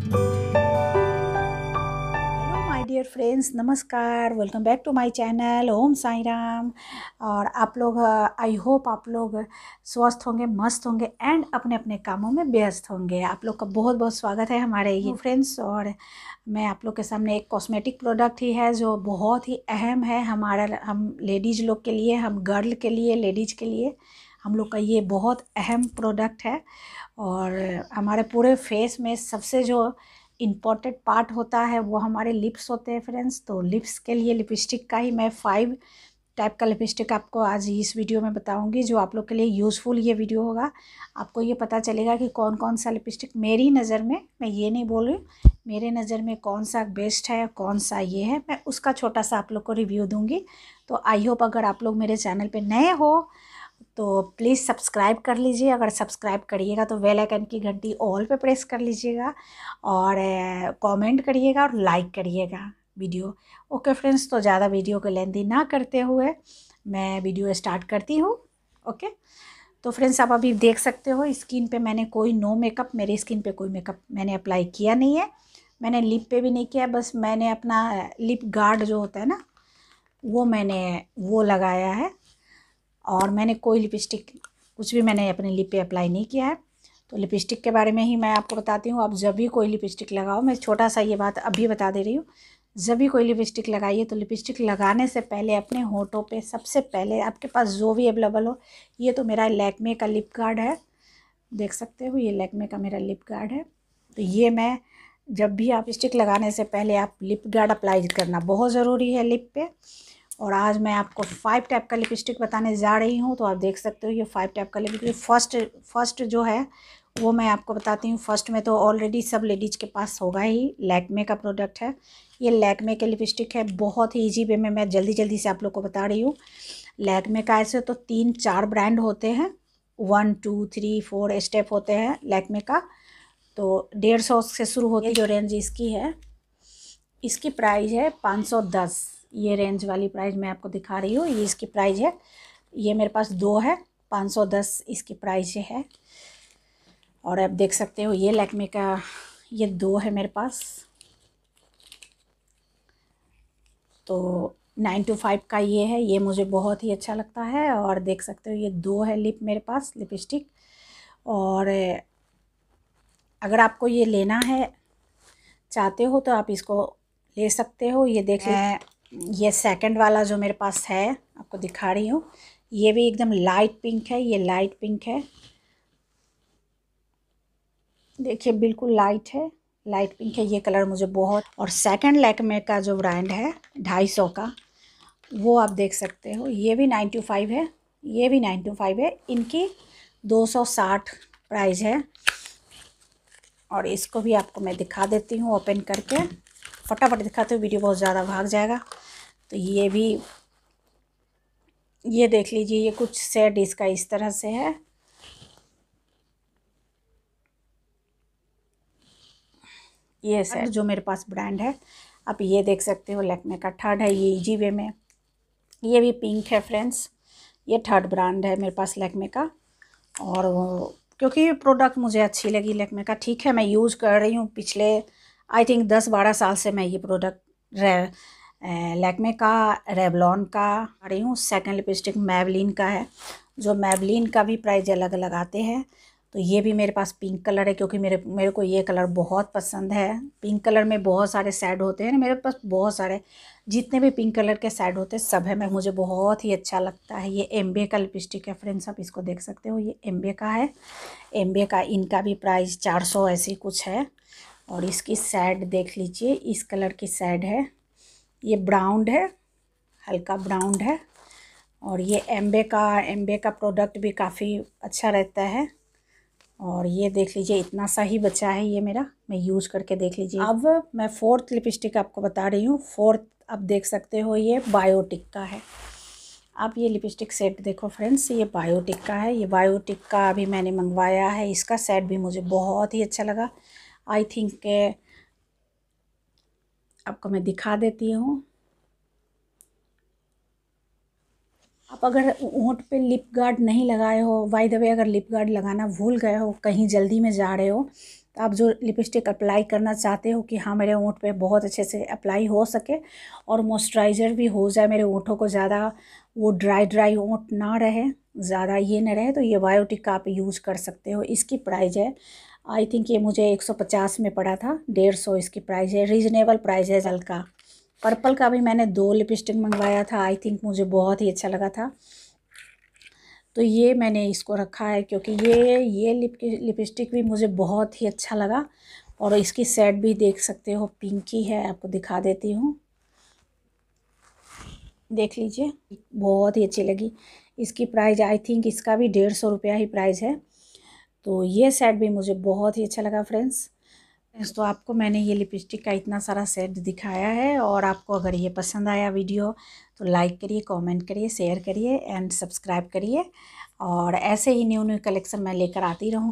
hello my dear friends नमस्कार welcome back to my channel Om Sai Ram और आप लोग आई होप आप लोग स्वस्थ होंगे मस्त होंगे एंड अपने अपने कामों में व्यस्त होंगे आप लोग का बहुत बहुत स्वागत है हमारे ये फ्रेंड्स और मैं आप लोग के सामने एक कॉस्मेटिक प्रोडक्ट ही है जो बहुत ही अहम है हमारा हम लेडीज़ लोग के लिए हम गर्ल के लिए लेडीज़ के लिए हम लोग का ये बहुत अहम प्रोडक्ट है और हमारे पूरे फेस में सबसे जो इम्पोर्टेंट पार्ट होता है वो हमारे लिप्स होते हैं फ्रेंड्स तो लिप्स के लिए लिपस्टिक का ही मैं फ़ाइव टाइप का लिपस्टिक आपको आज इस वीडियो में बताऊंगी जो आप लोग के लिए यूज़फुल ये वीडियो होगा आपको ये पता चलेगा कि कौन कौन सा लिपस्टिक मेरी नज़र में मैं ये नहीं बोल रही हूँ मेरे नज़र में कौन सा बेस्ट है कौन सा ये है मैं उसका छोटा सा आप लोग को रिव्यू दूँगी तो आई होप अगर आप लोग मेरे चैनल पर नए हो तो प्लीज़ सब्सक्राइब कर लीजिए अगर सब्सक्राइब करिएगा तो वेल आइकन की घंटी ऑल पे प्रेस कर लीजिएगा और कमेंट करिएगा और लाइक करिएगा वीडियो ओके फ्रेंड्स तो ज़्यादा वीडियो को लेंदी ना करते हुए मैं वीडियो स्टार्ट करती हूँ ओके तो फ्रेंड्स आप अभी देख सकते हो स्किन पे मैंने कोई नो मेकअप मेरे स्किन पे कोई मेकअप मैंने अप्लाई किया नहीं है मैंने लिप पे भी नहीं किया बस मैंने अपना लिप गार्ड जो होता है ना वो मैंने वो लगाया है और मैंने कोई लिपस्टिक कुछ भी मैंने अपने लिप पे अप्लाई नहीं किया है तो लिपस्टिक के बारे में ही मैं आपको बताती हूँ आप जब भी कोई लिपस्टिक लगाओ मैं छोटा सा ये बात अभी बता दे रही हूँ जब भी कोई लिपस्टिक लगाइए तो लिपस्टिक लगाने से पहले अपने होठों पे सबसे पहले आपके पास जो भी अवेलेबल हो ये तो मेरा लैकमे का लिप गार्ड है देख सकते हो ये लैकमे का मेरा लिप गार्ड है तो ये मैं जब भी आप स्टिक लगाने से पहले आप लिप गार्ड अप्लाई करना बहुत ज़रूरी है लिप पे और आज मैं आपको फाइव टाइप का लिपस्टिक बताने जा रही हूँ तो आप देख सकते हो ये फाइव टाइप का लिपस्टिक फर्स्ट फर्स्ट जो है वो मैं आपको बताती हूँ फर्स्ट में तो ऑलरेडी सब लेडीज़ के पास होगा ही लैकमे का प्रोडक्ट है ये लैकमे के लिपस्टिक है बहुत ही ईजी वे में मैं जल्दी जल्दी से आप लोग को बता रही हूँ लैकमे का ऐसे तो तीन चार ब्रांड होते हैं one two three four step होते हैं लैकमे का तो डेढ़ सौ से शुरू होती है जो रेंज इसकी है इसकी प्राइस है पाँच सौ दस ये रेंज वाली प्राइस मैं आपको दिखा रही हूँ ये इसकी प्राइस है ये मेरे पास दो है पाँच सौ दस इसकी प्राइस है और आप देख सकते हो ये लैकमे का ये दो है मेरे पास तो नाइन टू फाइव का ये है ये मुझे बहुत ही अच्छा लगता है और देख सकते हो ये दो है लिप मेरे पास लिपस्टिक और अगर आपको ये लेना है चाहते हो तो आप इसको ले सकते हो ये देख लें ये सेकंड वाला जो मेरे पास है आपको दिखा रही हूँ ये भी एकदम लाइट पिंक है ये लाइट पिंक है देखिए बिल्कुल लाइट है लाइट पिंक है ये कलर मुझे बहुत और सेकंड लैकमे का जो ब्रांड है ढाई सौ का वो आप देख सकते हो ये भी नाइन टू फाइव है ये भी नाइन टू फाइव है इनकी दो सौ साठ प्राइज़ है और इसको भी आपको मैं दिखा देती हूँ ओपन करके फटाफट दिखाते हो वीडियो बहुत ज़्यादा भाग जाएगा तो ये भी ये देख लीजिए ये कुछ सेट इसका इस तरह से है ये सेट जो मेरे पास ब्रांड है आप ये देख सकते हो लेकमे का थर्ड है ये इजी वे में ये भी पिंक है फ्रेंड्स ये थर्ड ब्रांड है मेरे पास लैकमे का और क्योंकि प्रोडक्ट मुझे अच्छी लगी लैकमे का ठीक है मैं यूज़ कर रही हूँ पिछले आई थिंक दस बारह साल से मैं ये प्रोडक्ट रह लैक्मे का रेबलॉन का रही हूँ सेकेंड लिपस्टिक मेवलिन का है जो मेवलिन का भी प्राइस अलग अलग आते हैं तो ये भी मेरे पास पिंक कलर है क्योंकि मेरे मेरे को ये कलर बहुत पसंद है पिंक कलर में बहुत सारे सेड होते हैं मेरे पास बहुत सारे जितने भी पिंक कलर के सेड होते हैं सब है मैं मुझे बहुत ही अच्छा लगता है ये एम्बे का लिपस्टिक है फ्रेंड्स आप इसको देख सकते हो ये एम्बे का है एम्बे का इनका भी प्राइस चार सौ ऐसी कुछ है और इसकी सैड देख लीजिए इस कलर की सैड है ये ब्राउंड है हल्का ब्राउंड है और ये एम्बे का एम्बे का प्रोडक्ट भी काफ़ी अच्छा रहता है और ये देख लीजिए इतना सा ही बचा है ये मेरा मैं यूज़ करके देख लीजिए अब मैं फोर्थ लिपस्टिक आपको बता रही हूँ फोर्थ आप देख सकते हो ये बायोटिक का है आप ये लिपस्टिक सेट देखो फ्रेंड्स ये बायोटिक का है ये बायोटिक का अभी मैंने मंगवाया है इसका सेट भी मुझे बहुत ही अच्छा लगा आई थिंक के आपको मैं दिखा देती हूँ आप अगर ऊँट पे लिप गार्ड नहीं लगाए हो वाई द वे अगर लिप गार्ड लगाना भूल गए हो कहीं जल्दी में जा रहे हो तो आप जो लिपस्टिक अप्लाई करना चाहते हो कि हाँ मेरे ऊँट पे बहुत अच्छे से अप्लाई हो सके और मॉइस्चराइज़र भी हो जाए मेरे ऊँटों को ज़्यादा वो ड्राई ड्राई ऊँट ना रहे ज़्यादा ये ना रहे तो ये बायोटिक का आप यूज़ कर सकते हो इसकी प्राइज़ है आई थिंक ये मुझे 150 में पड़ा था डेढ़ सौ इसकी प्राइज़ है रीजनेबल प्राइज़ है जल का पर्पल का भी मैंने दो लिपस्टिक मंगवाया था आई थिंक मुझे बहुत ही अच्छा लगा था तो ये मैंने इसको रखा है क्योंकि ये ये लिप लिपस्टिक भी मुझे बहुत ही अच्छा लगा और इसकी सेट भी देख सकते हो पिंकी है आपको दिखा देती हूँ देख लीजिए बहुत ही अच्छी लगी इसकी प्राइस आई थिंक इसका भी डेढ़ सौ रुपया ही प्राइस है तो ये सेट भी मुझे बहुत ही अच्छा लगा फ्रेंड्स तो आपको मैंने ये लिपस्टिक का इतना सारा सेट दिखाया है और आपको अगर ये पसंद आया वीडियो तो लाइक करिए कमेंट करिए शेयर करिए एंड सब्सक्राइब करिए और ऐसे ही न्यू न्यू कलेक्शन मैं लेकर आती रहूँगी